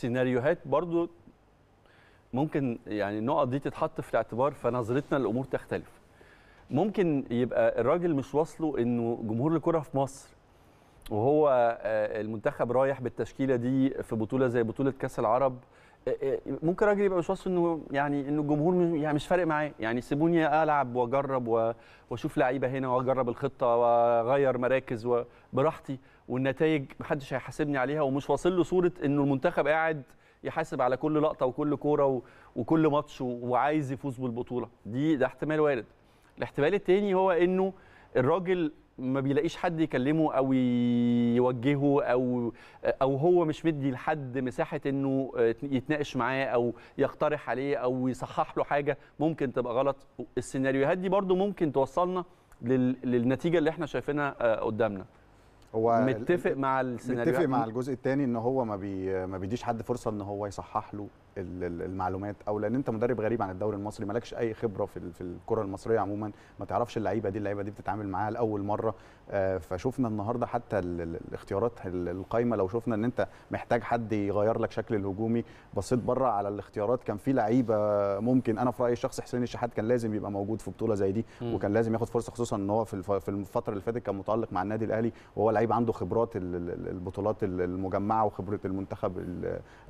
سيناريوهات برضو ممكن يعني النقط دي تتحط في الاعتبار فنظرتنا للامور تختلف ممكن يبقى الراجل مش واصله انه جمهور الكره في مصر وهو آه، المنتخب رايح بالتشكيله دي في بطوله زي بطوله كاس العرب ممكن راجل يبقى مش واثق انه يعني انه الجمهور يعني مش فارق معاه يعني سيبوني العب واجرب واشوف لعيبه هنا واجرب الخطه واغير مراكز براحتي والنتائج محدش هيحاسبني عليها ومش واصل له صوره انه المنتخب قاعد يحاسب على كل لقطه وكل كوره وكل ماتش وعايز يفوز بالبطوله دي ده احتمال وارد الاحتمال الثاني هو انه الراجل ما بيلاقيش حد يكلمه او يوجهه او او هو مش مدي لحد مساحه انه يتناقش معاه او يقترح عليه او يصحح له حاجه ممكن تبقى غلط السيناريوهات دي برضو ممكن توصلنا للنتيجه اللي احنا شايفينها آه، قدامنا هو متفق مع السيناريو متفق مع الجزء الثاني ان هو ما بي ما بيديش حد فرصه ان هو يصحح له المعلومات او لان انت مدرب غريب عن الدوري المصري مالكش اي خبره في في الكره المصريه عموما ما تعرفش اللعيبه دي اللعيبه دي بتتعامل معاها لاول مره آه، فشفنا النهارده حتى الاختيارات القايمه لو شفنا ان انت محتاج حد يغير لك شكل الهجومي بصيت بره على الاختيارات كان في لعيبه ممكن انا في رايي الشخصي حسين الشحات كان لازم يبقى موجود في بطوله زي دي م. وكان لازم ياخد فرصه خصوصا ان هو في الفتره اللي فاتت كان متالق مع النادي الاهلي وهو لعيب عنده خبرات البطولات المجمعه وخبره المنتخب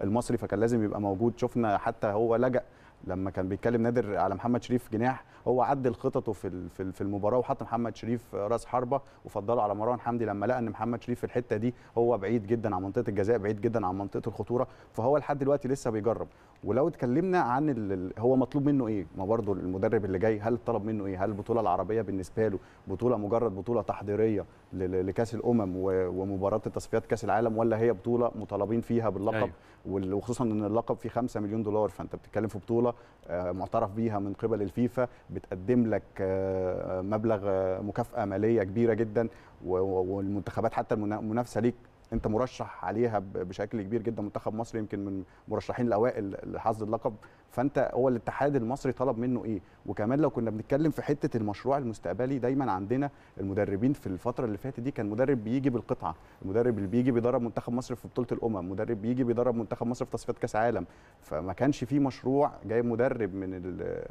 المصري فكان لازم يبقى موجود شفنا حتى هو لجأ لما كان بيتكلم نادر على محمد شريف جناح هو عدل خططه في في المباراه وحط محمد شريف راس حربه وفضله على مروان حمدي لما لقى ان محمد شريف في الحته دي هو بعيد جدا عن منطقه الجزاء بعيد جدا عن منطقه الخطوره فهو لحد دلوقتي لسه بيجرب ولو اتكلمنا عن هو مطلوب منه ايه ما برضه المدرب اللي جاي هل طلب منه ايه هل البطوله العربيه بالنسبه له بطوله مجرد بطوله تحضيريه لكاس الامم ومباراه التصفيات كاس العالم ولا هي بطوله مطالبين فيها باللقب أيوه. وخصوصا ان اللقب فيه 5 مليون دولار فانت بتتكلم في بطوله بطوله آه، معترف بيها من قبل الفيفا بتقدم لك آه، مبلغ آه، مكافاه ماليه كبيره جدا والمنتخبات حتى المنافسه ليك انت مرشح عليها بشكل كبير جدا منتخب مصر يمكن من مرشحين الاوائل لحظ اللقب فانت هو الاتحاد المصري طلب منه ايه وكمان لو كنا بنتكلم في حته المشروع المستقبلي دايما عندنا المدربين في الفتره اللي فاتت دي كان مدرب بيجي بالقطعه المدرب اللي بيجي بيدرب منتخب مصر في بطوله الامم مدرب بيجي بيدرب منتخب مصر في تصفيات كاس عالم فما كانش في مشروع جايب مدرب من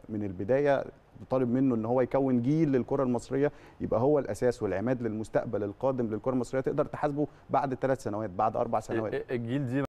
من البدايه طالب منه ان هو يكون جيل للكره المصريه يبقى هو الاساس والعماد للمستقبل القادم للكره المصريه تقدر تحاسبه بعد ثلاث سنوات بعد اربع سنوات إيه، إيه، الجيل دي